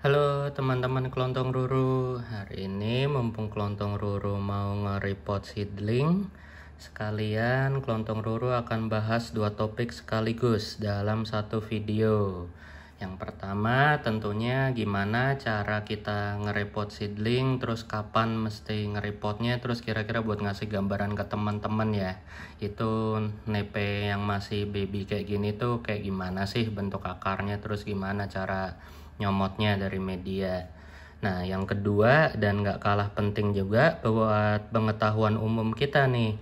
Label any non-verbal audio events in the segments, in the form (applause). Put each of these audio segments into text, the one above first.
Halo teman-teman kelontong ruru Hari ini mumpung kelontong ruru mau nge-report seedling Sekalian kelontong ruru akan bahas dua topik sekaligus dalam satu video Yang pertama tentunya gimana cara kita nge-report seedling Terus kapan mesti nge-reportnya Terus kira-kira buat ngasih gambaran ke teman-teman ya Itu nepe yang masih baby kayak gini tuh kayak gimana sih bentuk akarnya Terus gimana cara nyomotnya dari media. Nah, yang kedua dan nggak kalah penting juga buat pengetahuan umum kita nih.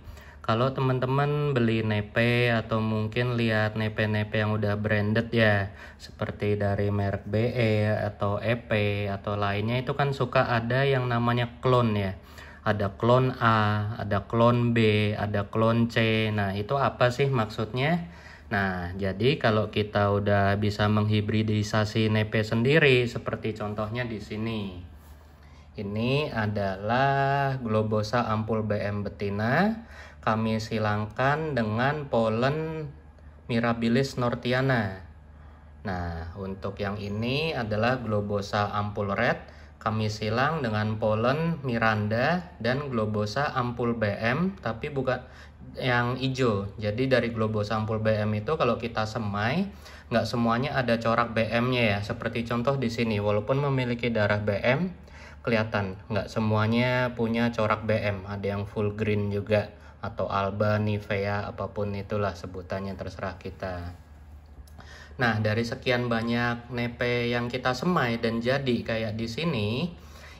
Kalau teman-teman beli nepe atau mungkin lihat nepe-nepe yang udah branded ya, seperti dari merek BE atau EP atau lainnya itu kan suka ada yang namanya clone ya. Ada clone A, ada clone B, ada clone C. Nah, itu apa sih maksudnya? Nah, jadi kalau kita udah bisa menghibridisasi nepe sendiri seperti contohnya di sini. Ini adalah globosa ampul BM betina. Kami silangkan dengan polen mirabilis nortiana. Nah, untuk yang ini adalah globosa ampul red. Kami silang dengan polen miranda dan globosa ampul BM, tapi bukan yang hijau. Jadi dari global sampul BM itu kalau kita semai, nggak semuanya ada corak BM-nya ya. Seperti contoh di sini, walaupun memiliki darah BM, kelihatan nggak semuanya punya corak BM. Ada yang full green juga, atau alba, nivea, apapun itulah sebutannya terserah kita. Nah, dari sekian banyak nepe yang kita semai dan jadi kayak di sini,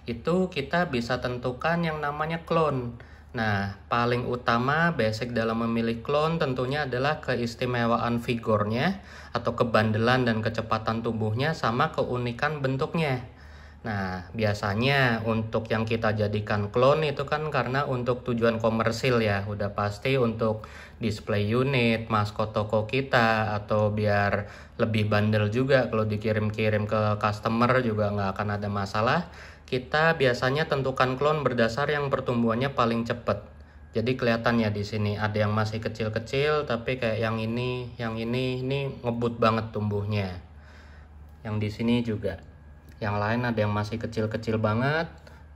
itu kita bisa tentukan yang namanya clone. Nah, paling utama basic dalam memilih klon tentunya adalah keistimewaan figurnya atau kebandelan dan kecepatan tumbuhnya sama keunikan bentuknya. Nah, biasanya untuk yang kita jadikan clone itu kan karena untuk tujuan komersil ya, udah pasti untuk display unit, maskot toko kita, atau biar lebih bandel juga kalau dikirim-kirim ke customer juga nggak akan ada masalah. Kita biasanya tentukan clone berdasar yang pertumbuhannya paling cepat. Jadi kelihatannya ya di sini ada yang masih kecil-kecil, tapi kayak yang ini, yang ini, ini ngebut banget tumbuhnya. Yang di sini juga yang lain ada yang masih kecil-kecil banget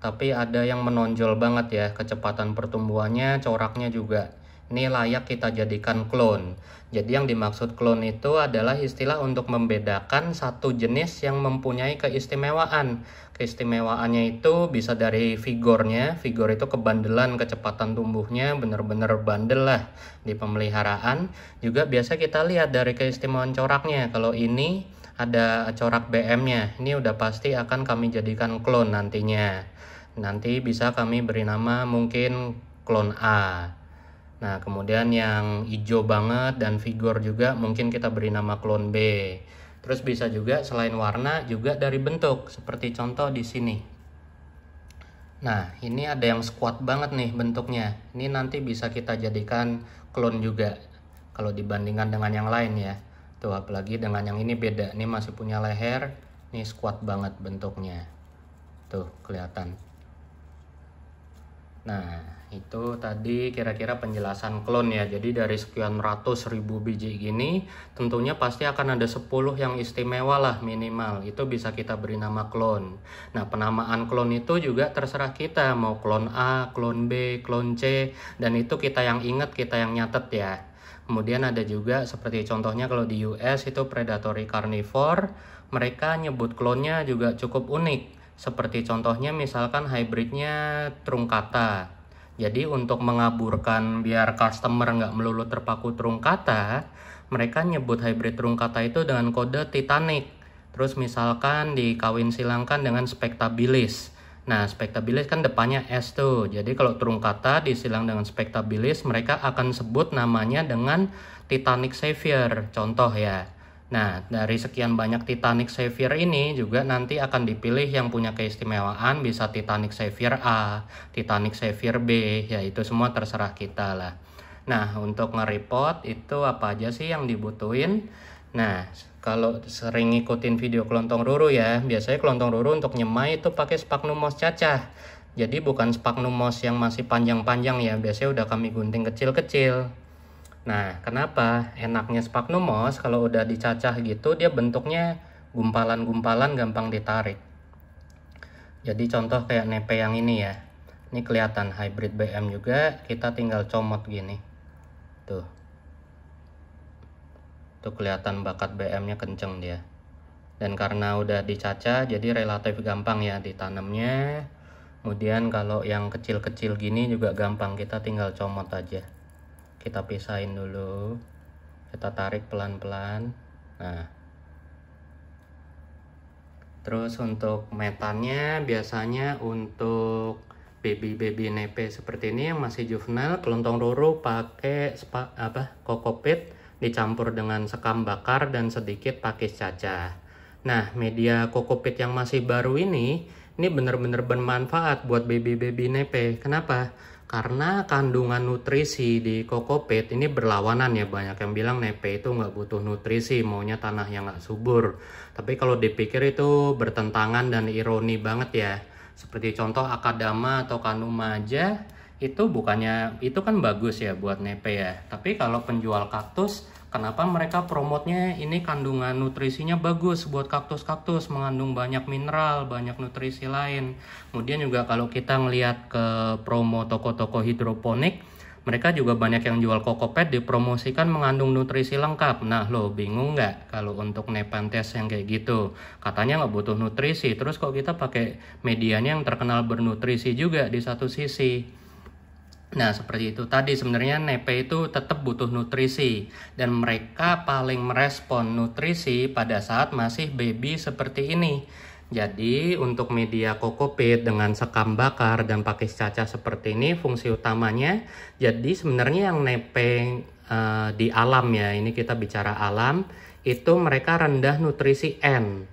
tapi ada yang menonjol banget ya kecepatan pertumbuhannya coraknya juga ini layak kita jadikan klon jadi yang dimaksud klon itu adalah istilah untuk membedakan satu jenis yang mempunyai keistimewaan keistimewaannya itu bisa dari figurnya figur itu kebandelan kecepatan tumbuhnya benar-benar bandel lah di pemeliharaan juga biasa kita lihat dari keistimewaan coraknya kalau ini ada corak BM-nya. Ini udah pasti akan kami jadikan clone nantinya. Nanti bisa kami beri nama mungkin clone A. Nah, kemudian yang hijau banget dan figur juga mungkin kita beri nama clone B. Terus bisa juga selain warna juga dari bentuk, seperti contoh di sini. Nah, ini ada yang squat banget nih bentuknya. Ini nanti bisa kita jadikan clone juga kalau dibandingkan dengan yang lain ya. Tuh gitu. apalagi dengan yang ini beda. Ini masih punya leher, ini squat banget bentuknya. Tuh kelihatan. Nah, itu tadi kira-kira penjelasan klon ya. Jadi dari sekian ratus ribu biji gini, tentunya pasti akan ada 10 yang istimewa lah minimal. Itu bisa kita beri nama klon. Nah, penamaan klon itu juga terserah kita. Mau klon A, klon B, klon C, dan itu kita yang ingat, kita yang nyatet ya. Kemudian ada juga seperti contohnya kalau di US itu predatory carnivore, mereka nyebut klonnya juga cukup unik. Seperti contohnya misalkan hybridnya trungkata. Jadi untuk mengaburkan biar customer nggak melulu terpaku trungkata, mereka nyebut hybrid trungkata itu dengan kode Titanic. Terus misalkan dikawin silangkan dengan Spectabilis. Nah, spektabilis kan depannya S tuh. Jadi kalau turun kata disilang dengan spektabilis, mereka akan sebut namanya dengan Titanic Savior, contoh ya. Nah, dari sekian banyak Titanic Savior ini juga nanti akan dipilih yang punya keistimewaan bisa Titanic Savior A, Titanic Savior B, yaitu semua terserah kita lah. Nah, untuk nge-report itu apa aja sih yang dibutuhin? Nah, kalau sering ngikutin video kelontong ruru ya biasanya kelontong ruru untuk nyemai itu pakai spagnum moss cacah jadi bukan spagnum moss yang masih panjang-panjang ya biasanya udah kami gunting kecil-kecil nah kenapa enaknya spagnum moss kalau udah dicacah gitu dia bentuknya gumpalan-gumpalan gampang ditarik jadi contoh kayak nepe yang ini ya ini kelihatan hybrid BM juga kita tinggal comot gini tuh Tuh kelihatan bakat BM-nya kenceng dia. Dan karena udah dicaca jadi relatif gampang ya ditanamnya. Kemudian kalau yang kecil-kecil gini juga gampang kita tinggal comot aja. Kita pisahin dulu. Kita tarik pelan-pelan. Nah. Terus untuk metannya biasanya untuk baby-baby nepe seperti ini yang masih juvenile kelontong roro pakai apa kokopit dicampur dengan sekam bakar dan sedikit pakis caca. Nah, media kokopit yang masih baru ini, ini benar-benar bermanfaat buat baby-baby nepe. Kenapa? Karena kandungan nutrisi di kokopit ini berlawanan ya. Banyak yang bilang nepe itu nggak butuh nutrisi, maunya tanah yang nggak subur. Tapi kalau dipikir itu bertentangan dan ironi banget ya. Seperti contoh akadama atau kanuma aja, itu bukannya itu kan bagus ya buat nepe ya tapi kalau penjual kaktus kenapa mereka promotnya ini kandungan nutrisinya bagus buat kaktus-kaktus mengandung banyak mineral banyak nutrisi lain kemudian juga kalau kita ngelihat ke promo toko-toko hidroponik mereka juga banyak yang jual kokopet dipromosikan mengandung nutrisi lengkap. Nah lo bingung nggak kalau untuk nepantes yang kayak gitu? Katanya nggak butuh nutrisi, terus kok kita pakai medianya yang terkenal bernutrisi juga di satu sisi. Nah, seperti itu tadi sebenarnya nepe itu tetap butuh nutrisi dan mereka paling merespon nutrisi pada saat masih baby seperti ini. Jadi, untuk media kokopit dengan sekam bakar dan pakai caca seperti ini fungsi utamanya. Jadi, sebenarnya yang nepe uh, di alam ya, ini kita bicara alam, itu mereka rendah nutrisi N.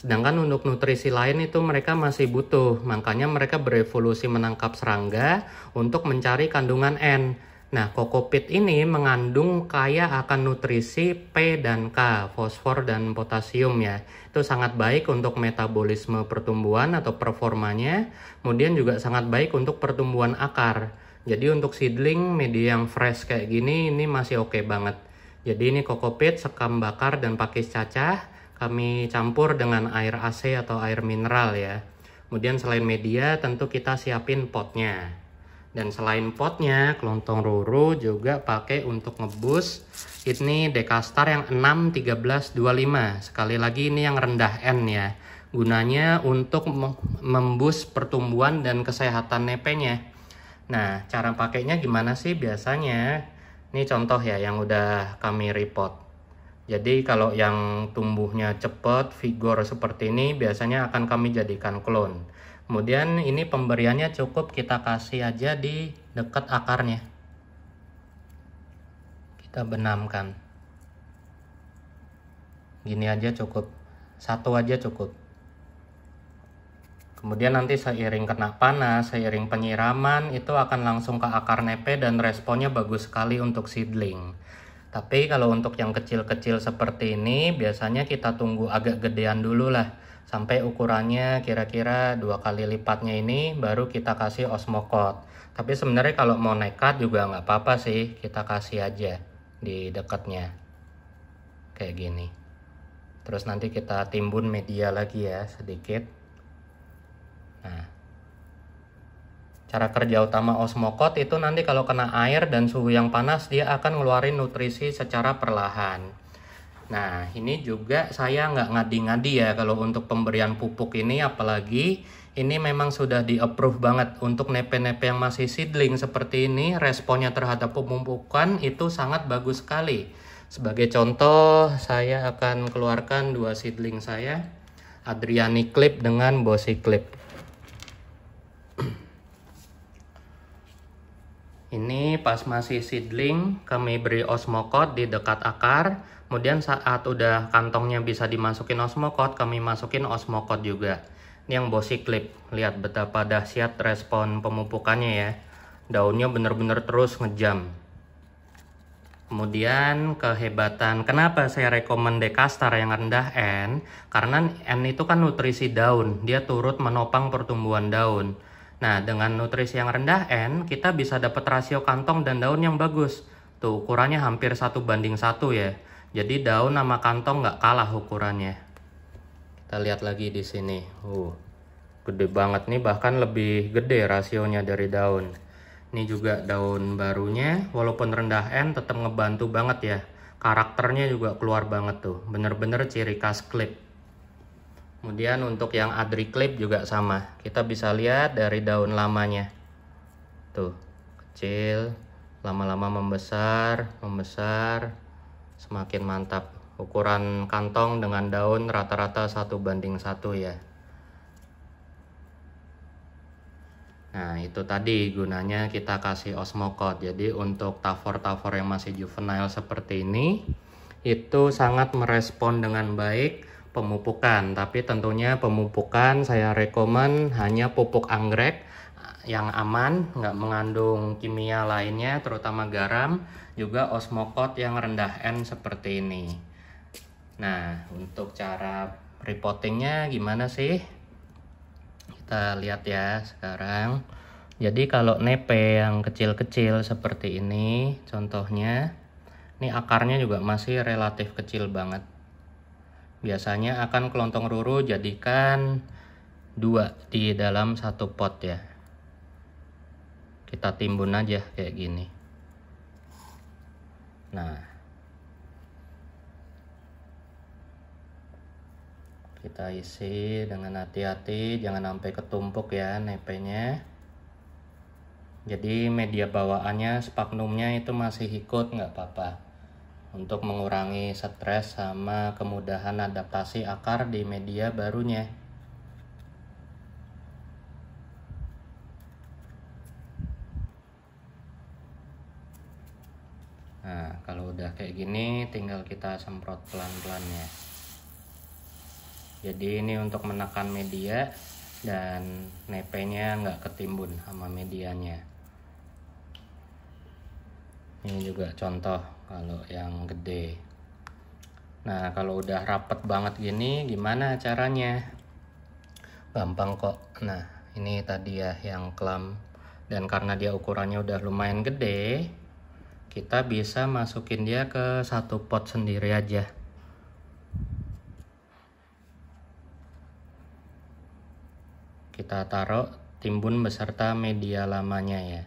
Sedangkan untuk nutrisi lain itu mereka masih butuh, makanya mereka berevolusi menangkap serangga untuk mencari kandungan N. Nah, kokopit ini mengandung kaya akan nutrisi P dan K, fosfor dan potasium ya. Itu sangat baik untuk metabolisme pertumbuhan atau performanya, kemudian juga sangat baik untuk pertumbuhan akar. Jadi untuk seedling media yang fresh kayak gini ini masih oke okay banget. Jadi ini kokopit, sekam bakar dan pakis cacah kami campur dengan air AC atau air mineral ya. Kemudian selain media tentu kita siapin potnya. Dan selain potnya, kelontong ruru juga pakai untuk ngebus. Ini Dekastar yang 61325. Sekali lagi ini yang rendah N ya. Gunanya untuk membus pertumbuhan dan kesehatan nepenya. Nah, cara pakainya gimana sih biasanya? Ini contoh ya yang udah kami report. Jadi kalau yang tumbuhnya cepat, figur seperti ini biasanya akan kami jadikan klon. Kemudian ini pemberiannya cukup kita kasih aja di dekat akarnya. Kita benamkan. Gini aja cukup. Satu aja cukup. Kemudian nanti seiring kena panas, seiring penyiraman, itu akan langsung ke akar nepe dan responnya bagus sekali untuk seedling. Tapi kalau untuk yang kecil-kecil seperti ini biasanya kita tunggu agak gedean dulu lah sampai ukurannya kira-kira dua kali lipatnya ini baru kita kasih osmokot. Tapi sebenarnya kalau mau nekat juga nggak apa-apa sih kita kasih aja di dekatnya kayak gini. Terus nanti kita timbun media lagi ya sedikit. Nah Cara kerja utama osmokot itu nanti kalau kena air dan suhu yang panas dia akan ngeluarin nutrisi secara perlahan. Nah ini juga saya nggak ngadi-ngadi ya kalau untuk pemberian pupuk ini apalagi ini memang sudah di approve banget untuk nepe-nepe yang masih seedling seperti ini responnya terhadap pemupukan itu sangat bagus sekali. Sebagai contoh saya akan keluarkan dua seedling saya Adriani Clip dengan Bosi Clip. Ini pas masih seedling kami beri osmokot di dekat akar. Kemudian saat udah kantongnya bisa dimasukin osmokot, kami masukin osmokot juga. Ini yang bosi clip. Lihat betapa dahsyat respon pemupukannya ya. Daunnya bener-bener terus ngejam. Kemudian kehebatan, kenapa saya rekomen Dekastar yang rendah N? Karena N itu kan nutrisi daun, dia turut menopang pertumbuhan daun. Nah, dengan nutrisi yang rendah N, kita bisa dapat rasio kantong dan daun yang bagus. Tuh, ukurannya hampir satu banding satu ya. Jadi daun sama kantong nggak kalah ukurannya. Kita lihat lagi di sini. Uh, gede banget nih, bahkan lebih gede rasionya dari daun. Ini juga daun barunya, walaupun rendah N tetap ngebantu banget ya. Karakternya juga keluar banget tuh, bener-bener ciri khas klip. Kemudian untuk yang adri clip juga sama. Kita bisa lihat dari daun lamanya. Tuh, kecil, lama-lama membesar, membesar, semakin mantap. Ukuran kantong dengan daun rata-rata satu -rata banding satu ya. Nah, itu tadi gunanya kita kasih osmokot. Jadi untuk tavor-tavor yang masih juvenile seperti ini, itu sangat merespon dengan baik pemupukan tapi tentunya pemupukan saya rekomen hanya pupuk anggrek yang aman nggak mengandung kimia lainnya terutama garam juga osmokot yang rendah N seperti ini nah untuk cara repotingnya gimana sih kita lihat ya sekarang jadi kalau nepe yang kecil-kecil seperti ini contohnya ini akarnya juga masih relatif kecil banget biasanya akan kelontong ruru jadikan dua di dalam satu pot ya kita timbun aja kayak gini nah kita isi dengan hati-hati jangan sampai ketumpuk ya nepenya jadi media bawaannya spagnumnya itu masih ikut nggak apa-apa untuk mengurangi stres sama kemudahan adaptasi akar di media barunya. Nah, kalau udah kayak gini tinggal kita semprot pelan-pelan ya. Jadi ini untuk menekan media dan nepenya nggak ketimbun sama medianya. Ini juga contoh kalau yang gede nah kalau udah rapet banget gini gimana caranya gampang kok nah ini tadi ya yang kelam dan karena dia ukurannya udah lumayan gede kita bisa masukin dia ke satu pot sendiri aja kita taruh timbun beserta media lamanya ya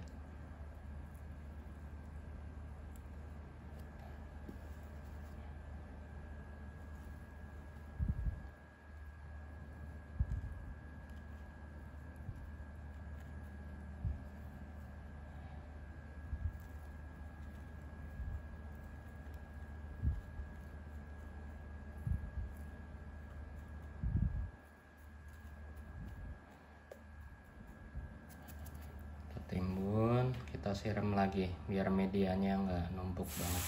siram lagi biar medianya nggak numpuk banget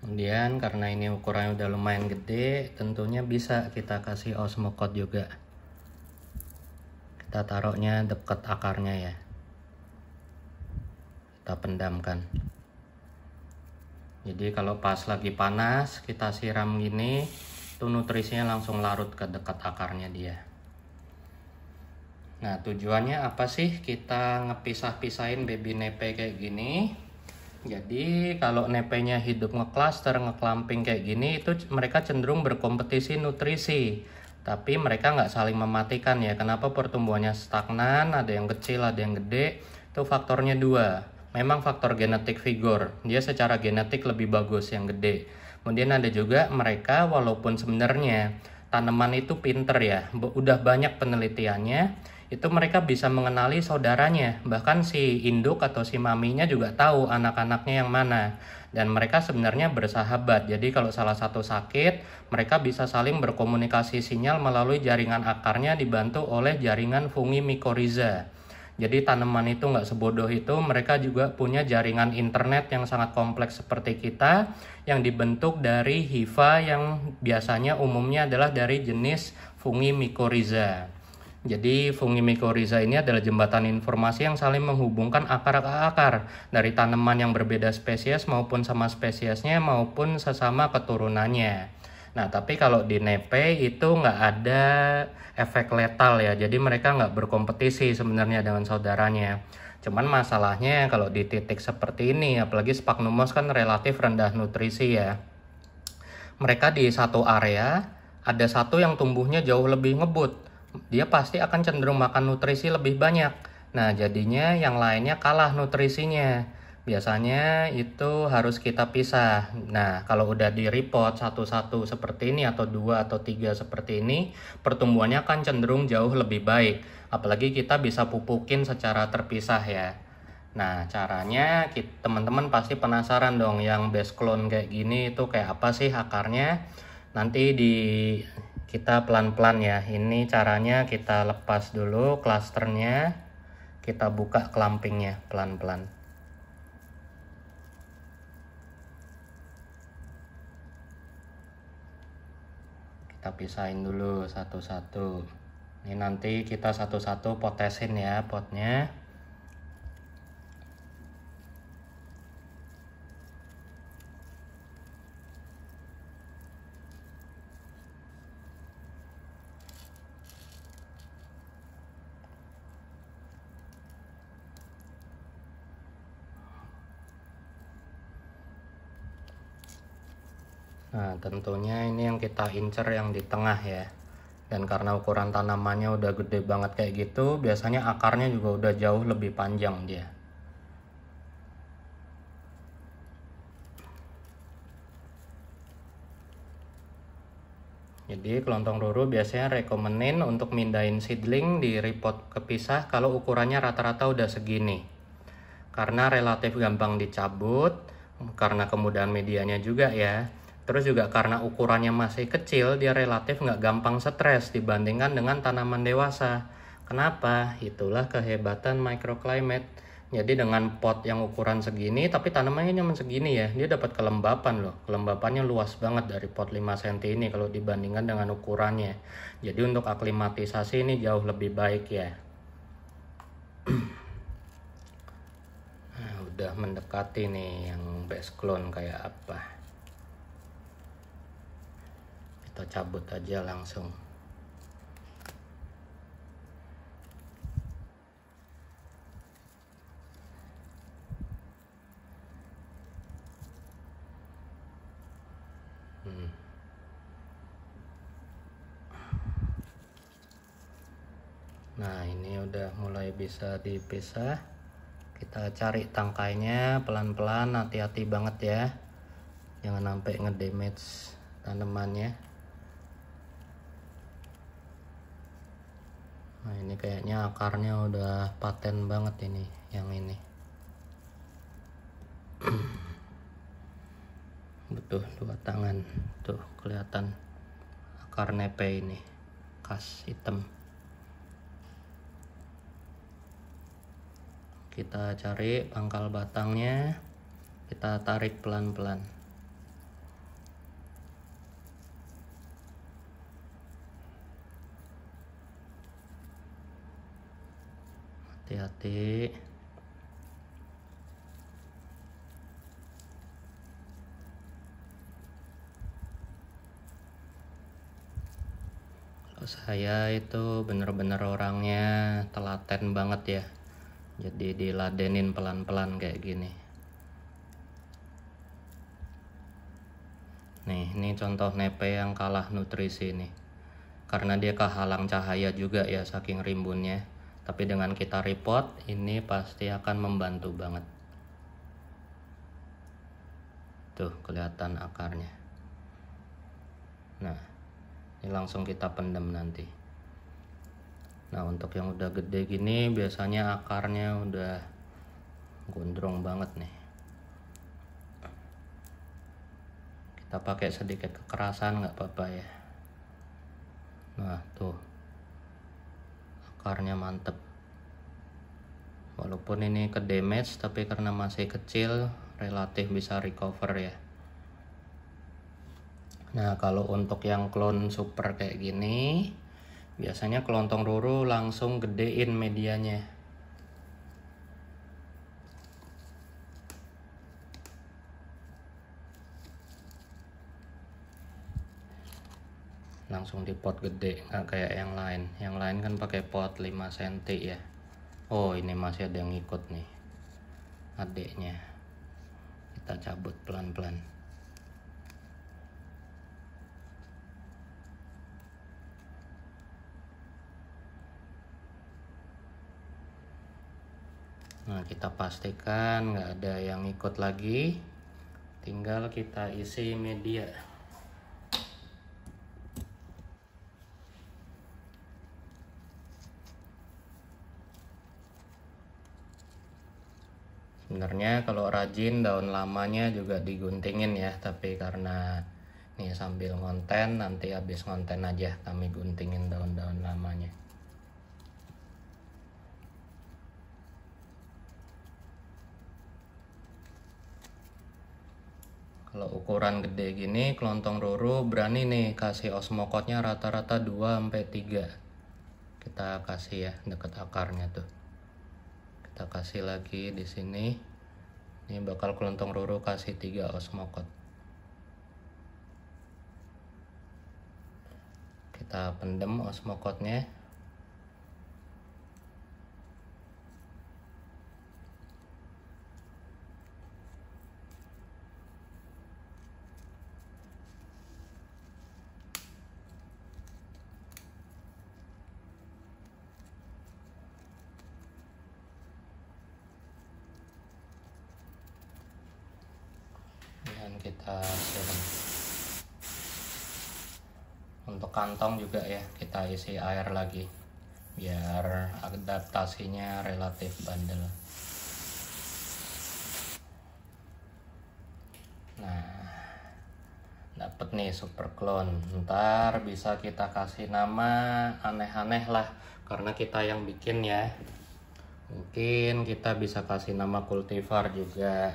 kemudian karena ini ukurannya udah lumayan gede tentunya bisa kita kasih osmokot juga kita taruhnya dekat akarnya ya kita pendamkan jadi kalau pas lagi panas kita siram gini tuh nutrisinya langsung larut ke dekat akarnya dia nah tujuannya apa sih kita ngepisah-pisahin baby nepe kayak gini jadi kalau nepenya hidup ngeklaster, ngeklamping kayak gini itu mereka cenderung berkompetisi nutrisi tapi mereka nggak saling mematikan ya kenapa pertumbuhannya stagnan ada yang kecil ada yang gede itu faktornya dua memang faktor genetik figur. Dia secara genetik lebih bagus yang gede. Kemudian ada juga mereka walaupun sebenarnya tanaman itu pinter ya, udah banyak penelitiannya, itu mereka bisa mengenali saudaranya. Bahkan si induk atau si maminya juga tahu anak-anaknya yang mana. Dan mereka sebenarnya bersahabat. Jadi kalau salah satu sakit, mereka bisa saling berkomunikasi sinyal melalui jaringan akarnya dibantu oleh jaringan fungi mikoriza. Jadi tanaman itu nggak sebodoh itu, mereka juga punya jaringan internet yang sangat kompleks seperti kita, yang dibentuk dari hifa yang biasanya umumnya adalah dari jenis fungi mycorrhiza. Jadi fungi mycorrhiza ini adalah jembatan informasi yang saling menghubungkan akar ke akar dari tanaman yang berbeda spesies maupun sama spesiesnya maupun sesama keturunannya. Nah, tapi kalau di nepe itu nggak ada efek letal ya. Jadi mereka nggak berkompetisi sebenarnya dengan saudaranya. Cuman masalahnya kalau di titik seperti ini, apalagi spagnumos kan relatif rendah nutrisi ya. Mereka di satu area, ada satu yang tumbuhnya jauh lebih ngebut. Dia pasti akan cenderung makan nutrisi lebih banyak. Nah, jadinya yang lainnya kalah nutrisinya biasanya itu harus kita pisah. Nah, kalau udah di report satu-satu seperti ini atau dua atau tiga seperti ini, pertumbuhannya akan cenderung jauh lebih baik. Apalagi kita bisa pupukin secara terpisah ya. Nah, caranya teman-teman pasti penasaran dong yang base clone kayak gini itu kayak apa sih akarnya. Nanti di kita pelan-pelan ya. Ini caranya kita lepas dulu klasternya, kita buka kelampingnya pelan-pelan. kita pisahin dulu satu-satu ini nanti kita satu-satu potesin ya potnya Nah, tentunya ini yang kita incer yang di tengah ya. Dan karena ukuran tanamannya udah gede banget kayak gitu, biasanya akarnya juga udah jauh lebih panjang dia. Jadi kelontong ruru biasanya rekomenin untuk mindahin seedling di repot kepisah kalau ukurannya rata-rata udah segini. Karena relatif gampang dicabut, karena kemudahan medianya juga ya. Terus juga karena ukurannya masih kecil, dia relatif nggak gampang stres dibandingkan dengan tanaman dewasa. Kenapa? Itulah kehebatan microclimate. Jadi dengan pot yang ukuran segini, tapi tanamannya cuma segini ya, dia dapat kelembapan loh. Kelembapannya luas banget dari pot 5 cm ini kalau dibandingkan dengan ukurannya. Jadi untuk aklimatisasi ini jauh lebih baik ya. (clears throat) nah, udah mendekati nih yang base clone kayak apa kita cabut aja langsung hmm. Nah ini udah mulai bisa dipisah Kita cari tangkainya pelan-pelan hati-hati banget ya Jangan sampai ngedamage tanamannya kayaknya akarnya udah paten banget ini yang ini (clears throat) butuh dua tangan tuh kelihatan akar nepe ini khas hitam kita cari pangkal batangnya kita tarik pelan-pelan hati-hati kalau saya itu bener-bener orangnya telaten banget ya jadi diladenin pelan-pelan kayak gini nih ini contoh nepe yang kalah nutrisi nih karena dia kehalang cahaya juga ya saking rimbunnya tapi dengan kita report ini pasti akan membantu banget tuh kelihatan akarnya nah ini langsung kita pendam nanti nah untuk yang udah gede gini biasanya akarnya udah gondrong banget nih kita pakai sedikit kekerasan nggak apa-apa ya nah tuh akarnya mantep walaupun ini ke damage tapi karena masih kecil relatif bisa recover ya nah kalau untuk yang clone super kayak gini biasanya kelontong ruru langsung gedein medianya langsung di pot gede nggak kayak yang lain yang lain kan pakai pot 5 cm ya Oh ini masih ada yang ikut nih adiknya. kita cabut pelan-pelan Nah, kita pastikan nggak ada yang ikut lagi. Tinggal kita isi media. sebenarnya kalau rajin daun lamanya juga diguntingin ya tapi karena nih sambil ngonten nanti habis ngonten aja kami guntingin daun-daun lamanya kalau ukuran gede gini kelontong roro berani nih kasih osmokotnya rata-rata 2 sampai 3 kita kasih ya deket akarnya tuh kita kasih lagi di sini ini bakal kelontong ruru kasih tiga osmokot. kita pendem osmokotnya. kita siram untuk kantong juga ya kita isi air lagi biar adaptasinya relatif bandel nah dapat nih super clone ntar bisa kita kasih nama aneh-aneh lah karena kita yang bikin ya mungkin kita bisa kasih nama cultivar juga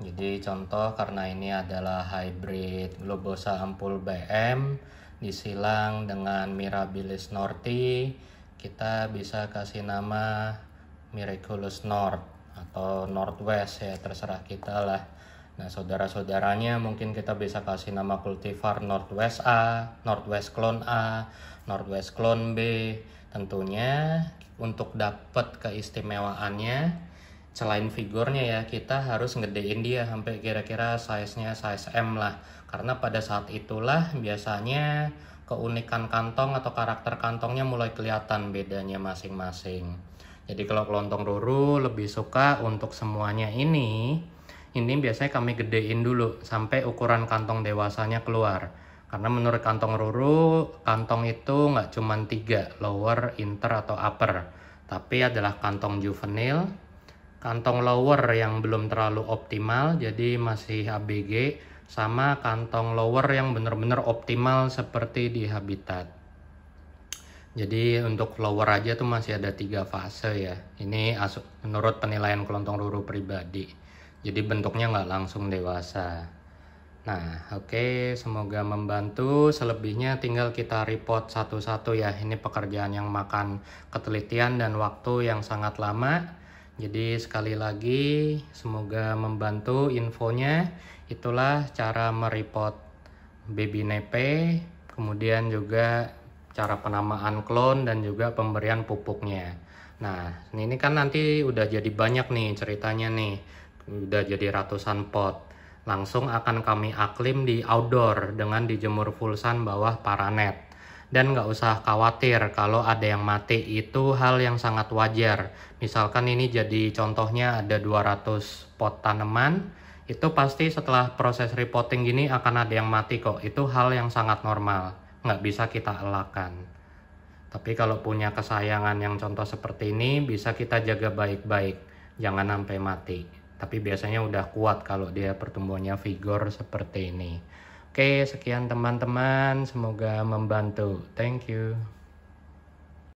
jadi contoh karena ini adalah hybrid Globosa Ampul BM disilang dengan Mirabilis Norti, kita bisa kasih nama Miraculous North atau Northwest ya terserah kita lah. Nah saudara-saudaranya mungkin kita bisa kasih nama kultivar Northwest A, Northwest Clone A, Northwest Clone B. Tentunya untuk dapat keistimewaannya selain figurnya ya kita harus ngedein dia sampai kira-kira size-nya size M lah karena pada saat itulah biasanya keunikan kantong atau karakter kantongnya mulai kelihatan bedanya masing-masing jadi kalau kelontong ruru lebih suka untuk semuanya ini ini biasanya kami gedein dulu sampai ukuran kantong dewasanya keluar karena menurut kantong ruru kantong itu nggak cuma tiga lower, inter, atau upper tapi adalah kantong juvenil kantong lower yang belum terlalu optimal jadi masih ABG sama kantong lower yang benar-benar optimal seperti di habitat jadi untuk lower aja tuh masih ada tiga fase ya ini menurut penilaian kelontong ruru pribadi jadi bentuknya nggak langsung dewasa Nah, oke, okay, semoga membantu. Selebihnya tinggal kita report satu-satu ya. Ini pekerjaan yang makan ketelitian dan waktu yang sangat lama. Jadi sekali lagi semoga membantu infonya. Itulah cara mereport baby nepe, kemudian juga cara penamaan klon dan juga pemberian pupuknya. Nah, ini kan nanti udah jadi banyak nih ceritanya nih. Udah jadi ratusan pot. Langsung akan kami aklim di outdoor dengan dijemur full sun bawah paranet dan nggak usah khawatir kalau ada yang mati itu hal yang sangat wajar misalkan ini jadi contohnya ada 200 pot tanaman itu pasti setelah proses repotting gini akan ada yang mati kok itu hal yang sangat normal nggak bisa kita elakan. tapi kalau punya kesayangan yang contoh seperti ini bisa kita jaga baik-baik jangan sampai mati tapi biasanya udah kuat kalau dia pertumbuhannya vigor seperti ini Oke, sekian teman-teman, semoga membantu. Thank you.